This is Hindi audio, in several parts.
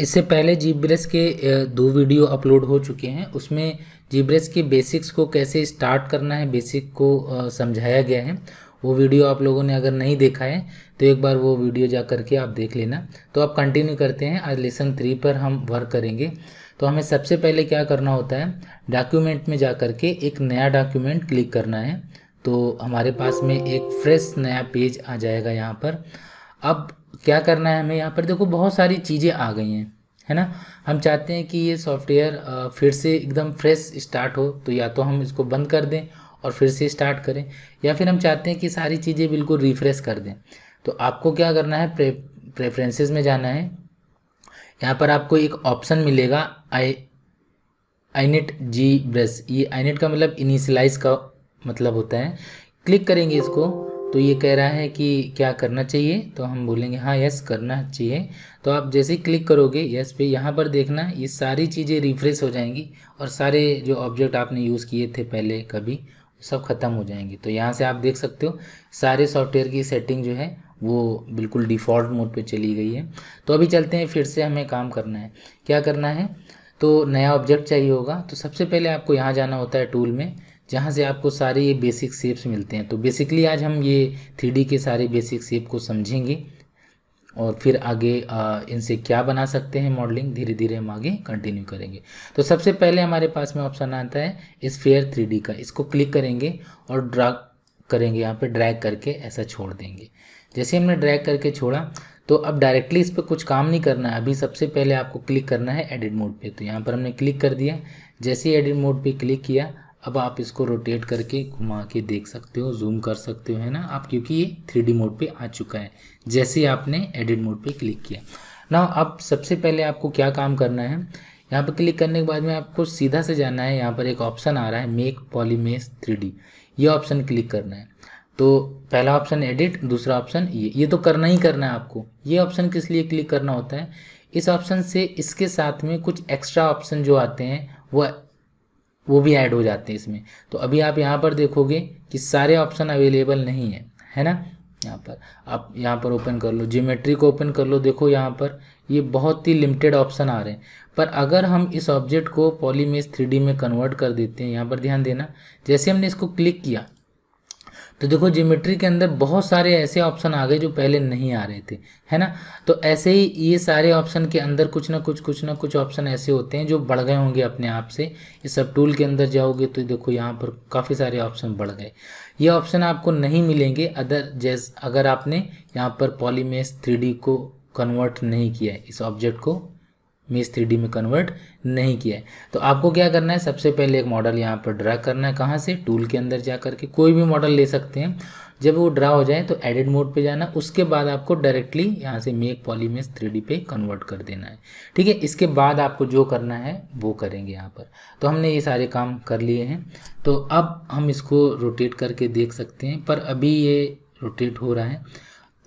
इससे पहले जीब्रेस के दो वीडियो अपलोड हो चुके हैं उसमें जीब्रेस के बेसिक्स को कैसे स्टार्ट करना है बेसिक को समझाया गया है वो वीडियो आप लोगों ने अगर नहीं देखा है तो एक बार वो वीडियो जा करके आप देख लेना तो आप कंटिन्यू करते हैं आज लेसन थ्री पर हम वर्क करेंगे तो हमें सबसे पहले क्या करना होता है डॉक्यूमेंट में जा करके एक नया डॉक्यूमेंट क्लिक करना है तो हमारे पास में एक फ्रेश नया पेज आ जाएगा यहाँ पर अब क्या करना है हमें यहाँ पर देखो बहुत सारी चीज़ें आ गई हैं है ना हम चाहते हैं कि ये सॉफ्टवेयर फिर से एकदम फ्रेश स्टार्ट हो तो या तो हम इसको बंद कर दें और फिर से स्टार्ट करें या फिर हम चाहते हैं कि सारी चीज़ें बिल्कुल रिफ्रेश कर दें तो आपको क्या करना है प्रे प्रेफरेंसेस में जाना है यहाँ पर आपको एक ऑप्शन मिलेगा आई आइनेट जी ब्रश ये आइनेट e का मतलब इनिशलाइज का मतलब होता है क्लिक करेंगे इसको तो ये कह रहा है कि क्या करना चाहिए तो हम बोलेंगे हाँ यस करना चाहिए तो आप जैसे क्लिक करोगे यस पे यहाँ पर देखना ये सारी चीज़ें रिफ्रेश हो जाएंगी और सारे जो ऑब्जेक्ट आपने यूज़ किए थे पहले कभी सब ख़त्म हो जाएंगे तो यहाँ से आप देख सकते हो सारे सॉफ्टवेयर की सेटिंग जो है वो बिल्कुल डिफ़ॉल्ट मोड पे चली गई है तो अभी चलते हैं फिर से हमें काम करना है क्या करना है तो नया ऑब्जेक्ट चाहिए होगा तो सबसे पहले आपको यहाँ जाना होता है टूल में जहाँ से आपको सारे ये बेसिक शेप्स मिलते हैं तो बेसिकली आज हम ये थ्री के सारे बेसिक शेप को समझेंगे और फिर आगे इनसे क्या बना सकते हैं मॉडलिंग धीरे धीरे हम आगे कंटिन्यू करेंगे तो सबसे पहले हमारे पास में ऑप्शन आता है इस फेयर थ्री का इसको क्लिक करेंगे और ड्रा करेंगे यहाँ पे ड्रैग करके ऐसा छोड़ देंगे जैसे हमने ड्रैग करके छोड़ा तो अब डायरेक्टली इस पर कुछ काम नहीं करना है अभी सबसे पहले आपको क्लिक करना है एडिट मोड पे तो यहाँ पर हमने क्लिक कर दिया जैसे ही एडिट मोड पे क्लिक किया अब आप इसको रोटेट करके घुमा के देख सकते हो जूम कर सकते हो है ना आप क्योंकि ये थ्री मोड पे आ चुका है जैसे आपने एडिट मोड पे क्लिक किया ना अब सबसे पहले आपको क्या काम करना है यहाँ पर क्लिक करने के बाद में आपको सीधा से जाना है यहाँ पर एक ऑप्शन आ रहा है मेक पॉलीमेस थ्री ये ऑप्शन क्लिक करना है तो पहला ऑप्शन एडिट दूसरा ऑप्शन ये ये तो करना ही करना है आपको ये ऑप्शन किस लिए क्लिक करना होता है इस ऑप्शन से इसके साथ में कुछ एक्स्ट्रा ऑप्शन जो आते हैं वह वो भी ऐड हो जाते हैं इसमें तो अभी आप यहाँ पर देखोगे कि सारे ऑप्शन अवेलेबल नहीं है है ना यहाँ पर आप यहाँ पर ओपन कर लो ज्योमेट्री को ओपन कर लो देखो यहाँ पर ये बहुत ही लिमिटेड ऑप्शन आ रहे हैं पर अगर हम इस ऑब्जेक्ट को पॉलीमेज थ्री में कन्वर्ट कर देते हैं यहाँ पर ध्यान देना जैसे हमने इसको क्लिक किया तो देखो जीमेट्री के अंदर बहुत सारे ऐसे ऑप्शन आ गए जो पहले नहीं आ रहे थे है ना तो ऐसे ही ये सारे ऑप्शन के अंदर कुछ ना कुछ कुछ ना कुछ ऑप्शन ऐसे होते हैं जो बढ़ गए होंगे अपने आप से ये सब टूल के अंदर जाओगे तो देखो यहाँ पर काफ़ी सारे ऑप्शन बढ़ गए ये ऑप्शन आपको नहीं मिलेंगे अदर जैस अगर आपने यहाँ पर पॉलीमेस थ्री को कन्वर्ट नहीं किया है इस ऑब्जेक्ट को मीस थ्री में कन्वर्ट नहीं किया है तो आपको क्या करना है सबसे पहले एक मॉडल यहाँ पर ड्रा करना है कहाँ से टूल के अंदर जा करके कोई भी मॉडल ले सकते हैं जब वो ड्रा हो जाए तो एडिट मोड पे जाना उसके बाद आपको डायरेक्टली यहाँ से मेक पॉलीमेस थ्री पे कन्वर्ट कर देना है ठीक है इसके बाद आपको जो करना है वो करेंगे यहाँ पर तो हमने ये सारे काम कर लिए हैं तो अब हम इसको रोटेट करके देख सकते हैं पर अभी ये रोटेट हो रहा है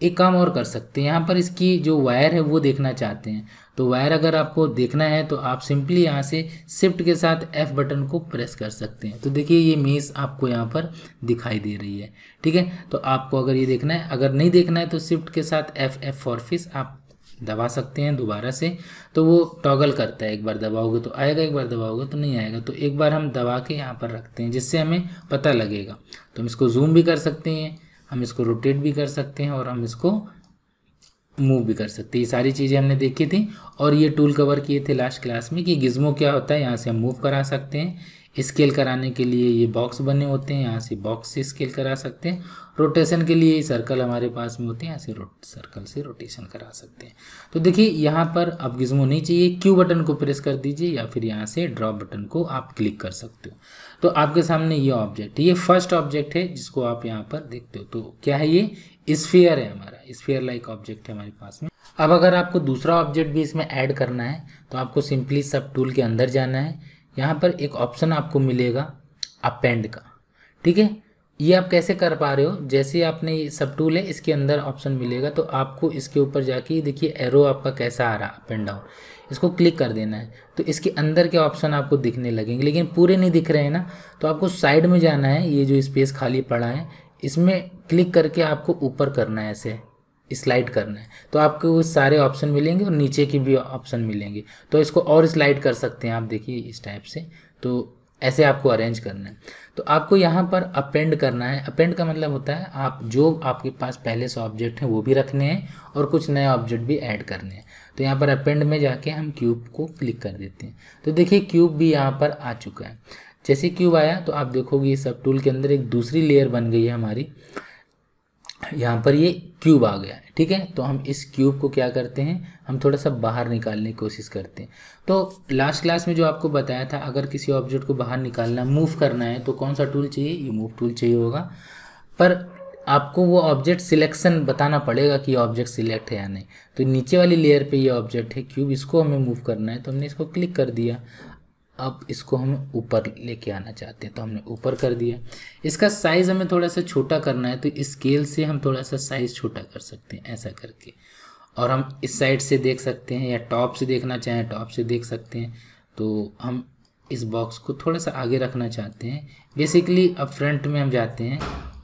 एक काम और कर सकते हैं यहाँ पर इसकी जो वायर है वो देखना चाहते हैं तो वायर अगर आपको देखना है तो आप सिंपली यहाँ से शिफ्ट के साथ एफ़ बटन को प्रेस कर सकते हैं तो देखिए ये मेज़ आपको यहाँ पर दिखाई दे रही है ठीक है तो आपको अगर ये देखना है अगर नहीं देखना है तो शिफ्ट के साथ एफ एफ फॉर फिस आप दबा सकते हैं दोबारा से तो वो टॉगल करता है एक बार दबाओगे तो आएगा एक बार दबाओगे तो नहीं आएगा तो एक बार हम दबा के यहाँ पर रखते हैं जिससे हमें पता लगेगा तो हम इसको जूम भी कर सकते हैं हम इसको रोटेट भी कर सकते हैं और हम इसको मूव भी कर सकते हैं ये सारी चीज़ें हमने देखी थी और ये टूल कवर किए थे लास्ट क्लास में कि गिज्मो क्या होता है यहाँ से हम मूव करा सकते हैं स्केल कराने के लिए ये बॉक्स बने होते हैं यहाँ से बॉक्स से स्केल करा सकते हैं रोटेशन के लिए सर्कल हमारे पास में होते हैं यहाँ से रोट सर्कल से रोटेशन करा सकते हैं तो देखिए यहाँ पर अब गिज्मो नहीं चाहिए क्यू बटन को प्रेस कर दीजिए या फिर यहाँ से ड्रॉप बटन को आप क्लिक कर सकते हो तो आपके सामने ये ऑब्जेक्ट ये फर्स्ट ऑब्जेक्ट है जिसको आप यहाँ पर देखते हो तो क्या है ये स्फीयर है हमारा स्फीयर लाइक ऑब्जेक्ट है हमारे पास में अब अगर आपको दूसरा ऑब्जेक्ट भी इसमें ऐड करना है तो आपको सिंपली सब टूल के अंदर जाना है यहाँ पर एक ऑप्शन आपको मिलेगा अपेंड का ठीक है ये आप कैसे कर पा रहे हो जैसे आपने ये सब टूल है इसके अंदर ऑप्शन मिलेगा तो आपको इसके ऊपर जाके देखिए एरो आपका कैसा आ रहा अप एंड डाउन इसको क्लिक कर देना है तो इसके अंदर के ऑप्शन आपको दिखने लगेंगे लेकिन पूरे नहीं दिख रहे हैं ना तो आपको साइड में जाना है ये जो स्पेस खाली पड़ा है इसमें क्लिक करके आपको ऊपर करना है ऐसे स्लाइड करना है तो आपको वो सारे ऑप्शन मिलेंगे और नीचे की भी ऑप्शन मिलेंगे तो इसको और स्लाइड कर सकते हैं आप देखिए इस टाइप से तो ऐसे आपको अरेंज करना है तो आपको यहाँ पर अपेंड करना है अपेंड का मतलब होता है आप जो आपके पास पहले से ऑब्जेक्ट हैं वो भी रखने हैं और कुछ नए ऑब्जेक्ट भी ऐड करने हैं तो यहाँ पर अपेंड में जाके हम क्यूब को क्लिक कर देते हैं तो देखिए क्यूब भी यहाँ पर आ चुका है जैसे क्यूब आया तो आप देखोगे सब टूल के अंदर एक दूसरी लेयर बन गई है हमारी यहाँ पर ये क्यूब आ गया ठीक है तो हम इस क्यूब को क्या करते हैं हम थोड़ा सा बाहर निकालने की कोशिश करते हैं तो लास्ट क्लास में जो आपको बताया था अगर किसी ऑब्जेक्ट को बाहर निकालना मूव करना है तो कौन सा टूल चाहिए ये मूव टूल चाहिए होगा पर आपको वो ऑब्जेक्ट सिलेक्शन बताना पड़ेगा कि ऑब्जेक्ट सिलेक्ट है या नहीं तो नीचे वाली लेयर पे ये ऑब्जेक्ट है क्यूब इसको हमें मूव करना है तो हमने इसको क्लिक कर दिया अब इसको हम ऊपर लेके आना चाहते हैं तो हमने ऊपर कर दिया इसका साइज़ हमें थोड़ा सा छोटा करना है तो स्केल से हम थोड़ा सा साइज़ छोटा कर सकते हैं ऐसा करके और हम इस साइड से देख सकते हैं या टॉप से देखना चाहें टॉप से देख सकते हैं तो हम इस बॉक्स को थोड़ा सा आगे रखना चाहते हैं बेसिकली अब फ्रंट में हम जाते हैं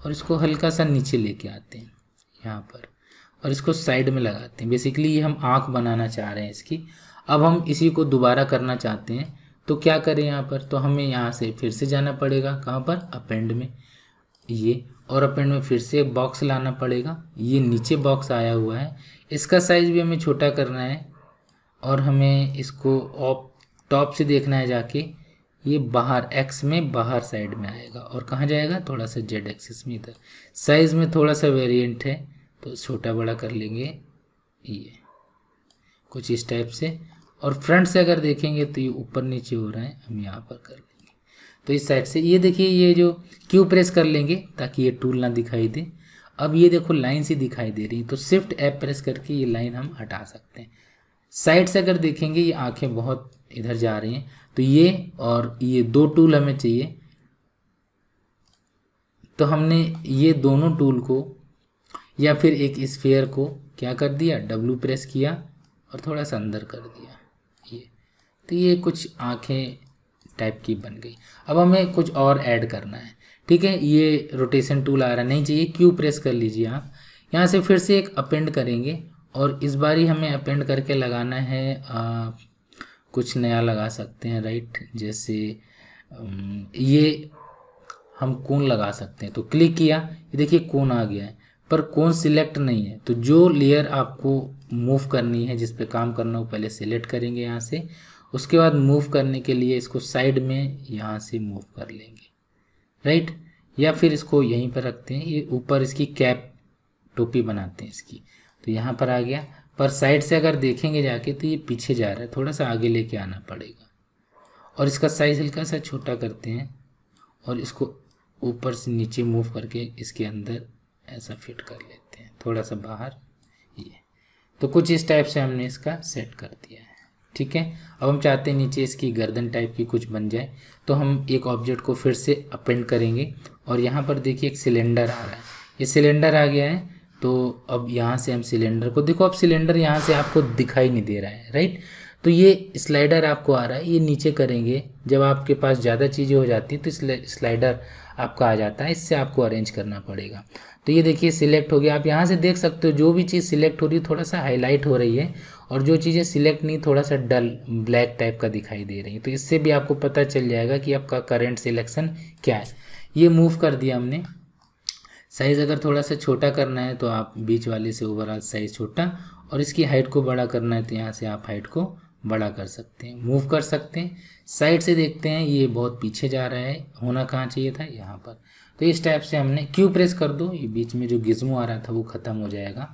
और इसको हल्का सा नीचे लेके आते हैं यहाँ पर और इसको साइड में लगाते हैं बेसिकली ये हम आँख बनाना चाह रहे हैं इसकी अब हम इसी को दोबारा करना चाहते हैं तो क्या करें यहाँ पर तो हमें यहाँ से फिर से जाना पड़ेगा कहाँ पर अपेंड में ये और अपेंड में फिर से बॉक्स लाना पड़ेगा ये नीचे बॉक्स आया हुआ है इसका साइज़ भी हमें छोटा करना है और हमें इसको ऑप टॉप से देखना है जाके ये बाहर एक्स में बाहर साइड में आएगा और कहाँ जाएगा थोड़ा सा जेड एक्सिस में इधर साइज़ में थोड़ा सा वेरिएंट है तो छोटा बड़ा कर लेंगे ये कुछ इस टाइप से और फ्रंट से अगर देखेंगे तो ये ऊपर नीचे हो रहा है हम यहाँ पर कर लेंगे तो इस साइड से ये देखिए ये जो क्यू प्रेस कर लेंगे ताकि ये टूल ना दिखाई दे अब ये देखो लाइन सी दिखाई दे रही है तो स्विफ्ट ऐप प्रेस करके ये लाइन हम हटा सकते हैं साइड से अगर देखेंगे ये आंखें बहुत इधर जा रही हैं तो ये और ये दो टूल हमें चाहिए तो हमने ये दोनों टूल को या फिर एक स्फेयर को क्या कर दिया डब्लू प्रेस किया और थोड़ा सा अंदर कर दिया ये तो ये कुछ आँखें टाइप की बन गई अब हमें कुछ और ऐड करना है ठीक है ये रोटेशन टूल आ रहा नहीं चाहिए क्यू प्रेस कर लीजिए आप यहाँ से फिर से एक अपेंड करेंगे और इस बार ही हमें अपेंड करके लगाना है आ, कुछ नया लगा सकते हैं राइट जैसे ये हम कौन लगा सकते हैं तो क्लिक किया ये देखिए कौन आ गया है पर कौन सिलेक्ट नहीं है तो जो लेयर आपको मूव करनी है जिस पे काम करना हो पहले सिलेक्ट करेंगे यहाँ से उसके बाद मूव करने के लिए इसको साइड में यहाँ से मूव कर लेंगे राइट या फिर इसको यहीं पर रखते हैं ये ऊपर इसकी कैप टोपी बनाते हैं इसकी तो यहाँ पर आ गया पर साइड से अगर देखेंगे जाके तो ये पीछे जा रहा है थोड़ा सा आगे लेके आना पड़ेगा और इसका साइज हल्का सा छोटा करते हैं और इसको ऊपर से नीचे मूव करके इसके अंदर ऐसा फिट कर लेते हैं थोड़ा सा बाहर ये तो कुछ इस टाइप से हमने इसका सेट कर दिया है ठीक है अब हम चाहते हैं नीचे इसकी गर्दन टाइप की कुछ बन जाए तो हम एक ऑब्जेक्ट को फिर से अपेंड करेंगे और यहाँ पर देखिए एक सिलेंडर आ रहा है ये सिलेंडर आ गया है तो अब यहाँ से हम सिलेंडर को देखो अब सिलेंडर यहाँ से आपको दिखाई नहीं दे रहा है राइट तो ये स्लाइडर आपको आ रहा है ये नीचे करेंगे जब आपके पास ज़्यादा चीज़ें हो जाती हैं तो स्लाइडर आपका आ जाता है इससे आपको अरेंज करना पड़ेगा तो ये देखिए सिलेक्ट हो गया आप यहाँ से देख सकते हो जो भी चीज़ सिलेक्ट हो रही है थोड़ा सा हाईलाइट हो रही है और जो चीज़ें सिलेक्ट नहीं थोड़ा सा डल ब्लैक टाइप का दिखाई दे रही है तो इससे भी आपको पता चल जाएगा कि आपका करंट सिलेक्शन क्या है ये मूव कर दिया हमने साइज़ अगर थोड़ा सा छोटा करना है तो आप बीच वाले से ओवरऑल साइज़ छोटा और इसकी हाइट को बड़ा करना है तो यहाँ से आप हाइट को बड़ा कर सकते हैं मूव कर सकते हैं साइड से देखते हैं ये बहुत पीछे जा रहा है होना कहाँ चाहिए था यहाँ पर तो इस टाइप से हमने क्यू प्रेस कर दो ये बीच में जो गिज्मो आ रहा था वो ख़त्म हो जाएगा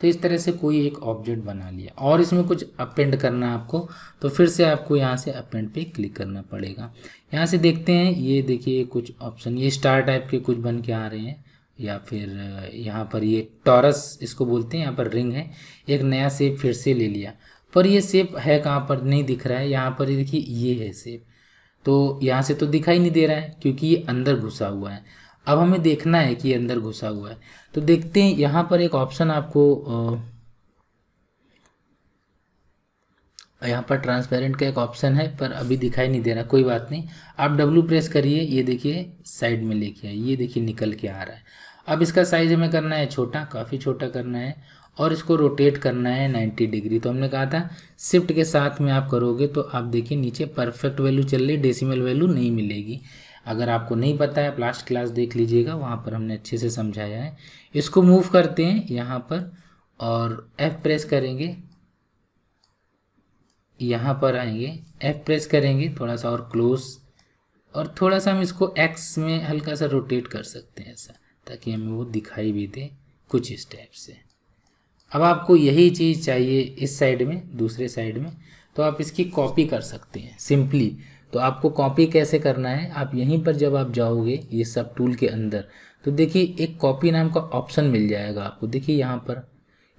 तो इस तरह से कोई एक ऑब्जेक्ट बना लिया और इसमें कुछ अपेंड करना है आपको तो फिर से आपको यहाँ से अपेंड पे क्लिक करना पड़ेगा यहाँ से देखते हैं ये देखिए कुछ ऑप्शन ये स्टार टाइप के कुछ बन के आ रहे हैं या फिर यहाँ पर ये टॉरस इसको बोलते हैं यहाँ पर रिंग है एक नया सेप फिर से ले लिया पर ये सेप है कहाँ पर नहीं दिख रहा है यहाँ पर देखिए ये है सेप तो यहाँ से तो दिखाई नहीं दे रहा है क्योंकि ये अंदर घुसा हुआ है अब हमें देखना है कि अंदर घुसा हुआ है तो देखते हैं यहाँ पर एक ऑप्शन आपको यहाँ पर ट्रांसपेरेंट का एक ऑप्शन है पर अभी दिखाई नहीं दे रहा कोई बात नहीं आप डब्लू प्रेस करिए ये देखिए साइड में लेके आए ये देखिए निकल के आ रहा है अब इसका साइज हमें करना है छोटा काफ़ी छोटा करना है और इसको रोटेट करना है 90 डिग्री तो हमने कहा था शिफ्ट के साथ में आप करोगे तो आप देखिए नीचे परफेक्ट वैल्यू चल रही डेसिमल वैल्यू नहीं मिलेगी अगर आपको नहीं पता है आप लास्ट क्लास देख लीजिएगा वहाँ पर हमने अच्छे से समझाया है इसको मूव करते हैं यहाँ पर और एफ़ प्रेस करेंगे यहाँ पर आएंगे एफ़ प्रेस करेंगे थोड़ा सा और क्लोज और थोड़ा सा हम इसको एक्स में हल्का सा रोटेट कर सकते हैं ऐसा ताकि हमें वो दिखाई भी दे कुछ इस टाइप से अब आपको यही चीज़ चाहिए इस साइड में दूसरे साइड में तो आप इसकी कॉपी कर सकते हैं सिंपली तो आपको कॉपी कैसे करना है आप यहीं पर जब आप जाओगे ये सब टूल के अंदर तो देखिए एक कॉपी नाम का ऑप्शन मिल जाएगा आपको देखिए यहाँ पर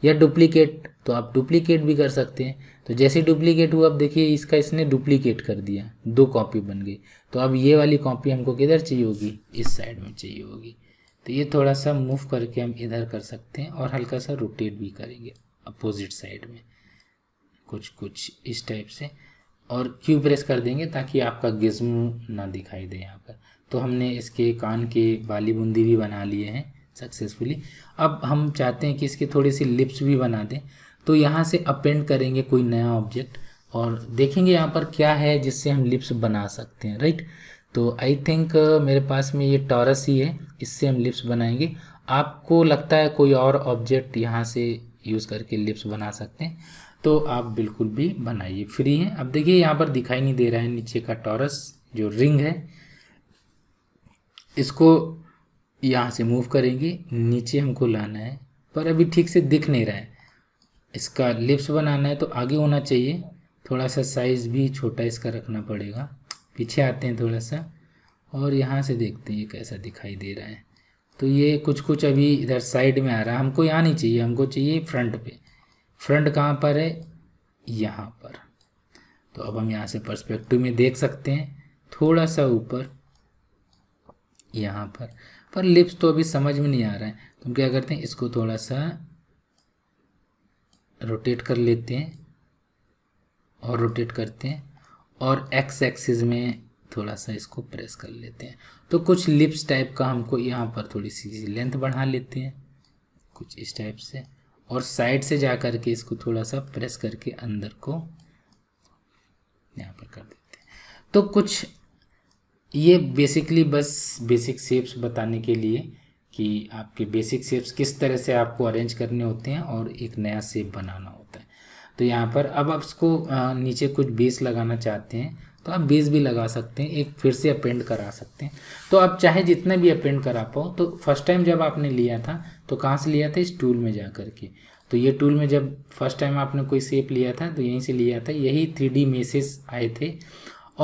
या डुप्लीकेट तो आप डुप्लीकेट भी कर सकते हैं तो जैसे डुप्लीकेट हुआ आप देखिए इसका इसने डुप्लीकेट कर दिया दो कॉपी बन गई तो अब ये वाली कॉपी हमको किधर चाहिए होगी इस साइड में चाहिए होगी तो ये थोड़ा सा मूव करके हम इधर कर सकते हैं और हल्का सा रोटेट भी करेंगे अपोजिट साइड में कुछ कुछ इस टाइप से और क्यू प्रेस कर देंगे ताकि आपका गिज्म ना दिखाई दे यहाँ पर तो हमने इसके कान के बाली बूंदी भी बना लिए हैं सक्सेसफुली अब हम चाहते हैं कि इसके थोड़ी सी लिप्स भी बना दें तो यहाँ से अपेंड करेंगे कोई नया ऑब्जेक्ट और देखेंगे यहाँ पर क्या है जिससे हम लिप्स बना सकते हैं राइट तो आई थिंक uh, मेरे पास में ये टॉरस ही है इससे हम लिप्स बनाएंगे आपको लगता है कोई और ऑब्जेक्ट यहाँ से यूज़ करके लिप्स बना सकते हैं तो आप बिल्कुल भी बनाइए फ्री हैं अब देखिए यहाँ पर दिखाई नहीं दे रहा है नीचे का टॉरस जो रिंग है इसको यहाँ से मूव करेंगे नीचे हमको लाना है पर अभी ठीक से दिख नहीं रहा है इसका लिप्स बनाना है तो आगे होना चाहिए थोड़ा सा साइज़ भी छोटा इसका रखना पड़ेगा पीछे आते हैं थोड़ा सा और यहाँ से देखते हैं ये कैसा दिखाई दे रहा है तो ये कुछ कुछ अभी इधर साइड में आ रहा है हमको यहाँ नहीं चाहिए हमको चाहिए फ्रंट पे फ्रंट कहाँ पर है यहाँ पर तो अब हम यहाँ से पर्सपेक्टिव में देख सकते हैं थोड़ा सा ऊपर यहाँ पर पर लिप्स तो अभी समझ में नहीं आ रहा है तो हम क्या करते हैं इसको थोड़ा सा रोटेट कर लेते हैं और रोटेट करते हैं और एक्स एक्सिस में थोड़ा सा इसको प्रेस कर लेते हैं तो कुछ लिप्स टाइप का हमको यहाँ पर थोड़ी सी लेंथ बढ़ा लेते हैं कुछ इस टाइप से और साइड से जा करके इसको थोड़ा सा प्रेस करके अंदर को यहाँ पर कर देते हैं तो कुछ ये बेसिकली बस बेसिक शेप्स बताने के लिए कि आपके बेसिक शेप्स किस तरह से आपको अरेंज करने होते हैं और एक नया शेप बनाना होता है तो यहाँ पर अब आप इसको नीचे कुछ बेस लगाना चाहते हैं तो आप बीस भी लगा सकते हैं एक फिर से अपेंड करा सकते हैं तो आप चाहे जितने भी अपेंड करा पाओ तो फर्स्ट टाइम जब आपने लिया था तो कहाँ से लिया था इस टूल में जा कर के तो ये टूल में जब फर्स्ट टाइम आपने कोई सेप लिया था तो यहीं से लिया था यही थ्री डी मेसेज आए थे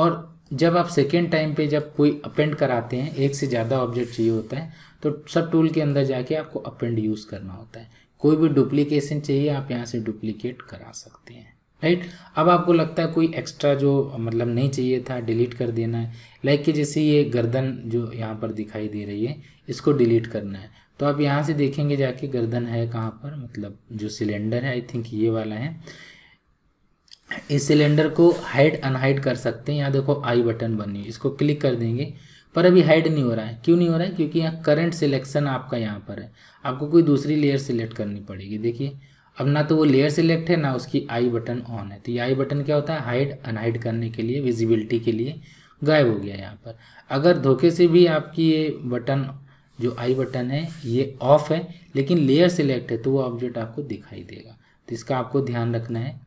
और जब आप सेकेंड टाइम पर जब कोई अपेंड कराते हैं एक से ज़्यादा ऑब्जेक्ट चाहिए होता है तो सब टूल के अंदर जाके आपको अपेंड यूज़ करना होता है कोई भी डुप्लीकेशन चाहिए आप यहाँ से डुप्लीकेट करा सकते हैं राइट अब आपको लगता है कोई एक्स्ट्रा जो मतलब नहीं चाहिए था डिलीट कर देना है लाइक कि जैसे ये गर्दन जो यहाँ पर दिखाई दे रही है इसको डिलीट करना है तो आप यहाँ से देखेंगे जाके गर्दन है कहाँ पर मतलब जो सिलेंडर है आई थिंक ये वाला है इस सिलेंडर को हाइड अनहाइड कर सकते हैं यहाँ देखो आई बटन बनी इसको क्लिक कर देंगे पर अभी हाइड नहीं हो रहा है क्यों नहीं हो रहा है क्योंकि यहाँ करंट सिलेक्शन आपका यहाँ पर है आपको कोई दूसरी लेयर सिलेक्ट करनी पड़ेगी देखिए अब ना तो वो लेयर सिलेक्ट है ना उसकी आई बटन ऑन है तो ये आई बटन क्या होता है हाइड अनहाइड करने के लिए विजिबिलिटी के लिए गायब हो गया यहाँ पर अगर धोखे से भी आपकी ये बटन जो आई बटन है ये ऑफ है लेकिन लेयर सिलेक्ट है तो वो ऑब्जेक्ट आपको दिखाई देगा तो इसका आपको ध्यान रखना है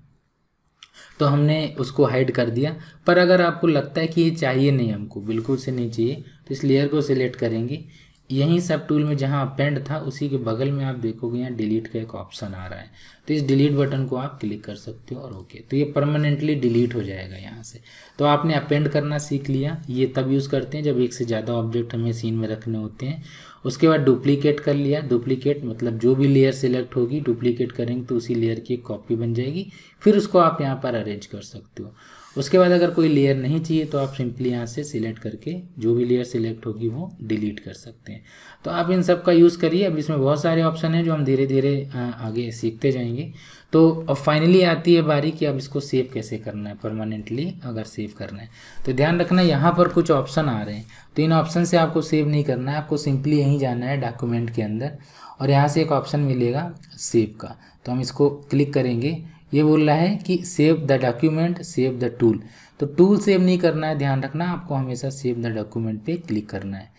तो हमने उसको हाइड कर दिया पर अगर आपको लगता है कि ये चाहिए नहीं हमको बिल्कुल से नहीं चाहिए तो इस लेयर को सिलेक्ट करेंगे यहीं सब टूल में जहाँ अपेंड था उसी के बगल में आप देखोगे यहाँ डिलीट का एक ऑप्शन आ रहा है तो इस डिलीट बटन को आप क्लिक कर सकते हो और ओके तो ये परमानेंटली डिलीट हो जाएगा यहाँ से तो आपने अपेंड करना सीख लिया ये तब यूज़ करते हैं जब एक से ज़्यादा ऑब्जेक्ट हमें सीन में रखने होते हैं उसके बाद डुप्लीकेट कर लिया डुप्लीकेट मतलब जो भी लेयर सेलेक्ट होगी डुप्लीकेट करेंगे तो उसी लेयर की एक कॉपी बन जाएगी फिर उसको आप यहाँ पर अरेंज कर सकते हो उसके बाद अगर कोई लेयर नहीं चाहिए तो आप सिंपली यहाँ से सिलेक्ट करके जो भी लेयर सिलेक्ट होगी वो डिलीट कर सकते हैं तो आप इन सब का यूज़ करिए अब इसमें बहुत सारे ऑप्शन हैं जो हम धीरे धीरे आगे सीखते जाएंगे तो अब फाइनली आती है बारी कि अब इसको सेव कैसे करना है परमानेंटली अगर सेव करना है तो ध्यान रखना यहाँ पर कुछ ऑप्शन आ रहे हैं तो इन ऑप्शन से आपको सेव नहीं करना है आपको सिंपली यहीं जाना है डॉक्यूमेंट के अंदर और यहाँ से एक ऑप्शन मिलेगा सेव का तो हम इसको क्लिक करेंगे ये बोल रहा है कि save the document save the tool तो टूल सेव नहीं करना है ध्यान रखना आपको हमेशा सेव द डॉक्यूमेंट पे क्लिक करना है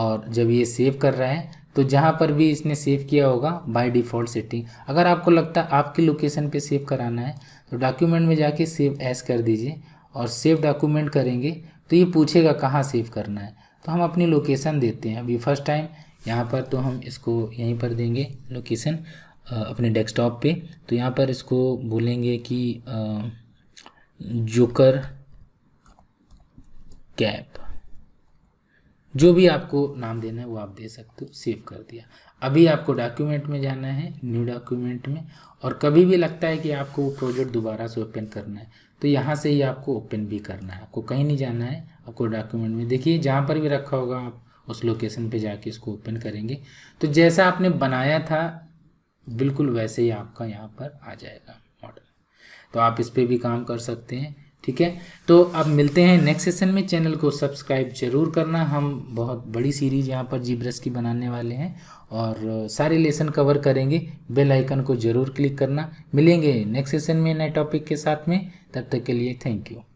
और जब ये सेव कर रहा है तो जहाँ पर भी इसने सेव किया होगा बाय डिफ़ॉल्ट सेटिंग अगर आपको लगता है आपकी लोकेशन पे सेव कराना है तो डॉक्यूमेंट में जाके सेव एस कर दीजिए और सेव डॉक्यूमेंट करेंगे तो ये पूछेगा कहाँ सेव करना है तो हम अपनी लोकेशन देते हैं अभी फर्स्ट टाइम यहाँ पर तो हम इसको यहीं पर देंगे लोकेशन अपने डेस्कटॉप पे तो यहाँ पर इसको बोलेंगे कि जोकर कैप जो भी आपको नाम देना है वो आप दे सकते हो सेव कर दिया अभी आपको डॉक्यूमेंट में जाना है न्यू डॉक्यूमेंट में और कभी भी लगता है कि आपको वो प्रोजेक्ट दोबारा से ओपन करना है तो यहाँ से ही आपको ओपन भी करना है आपको कहीं नहीं जाना है आपको डॉक्यूमेंट में देखिए जहाँ पर भी रखा होगा आप उस लोकेशन पे जाके इसको ओपन करेंगे तो जैसा आपने बनाया था बिल्कुल वैसे ही आपका यहाँ पर आ जाएगा मॉडल तो आप इस पर भी काम कर सकते हैं ठीक है तो अब मिलते हैं नेक्स्ट सेशन में चैनल को सब्सक्राइब जरूर करना हम बहुत बड़ी सीरीज यहाँ पर जीब्रस की बनाने वाले हैं और सारे लेसन कवर करेंगे बेल आइकन को जरूर क्लिक करना मिलेंगे नेक्स्ट सेशन में नए टॉपिक के साथ में तब तक के लिए थैंक यू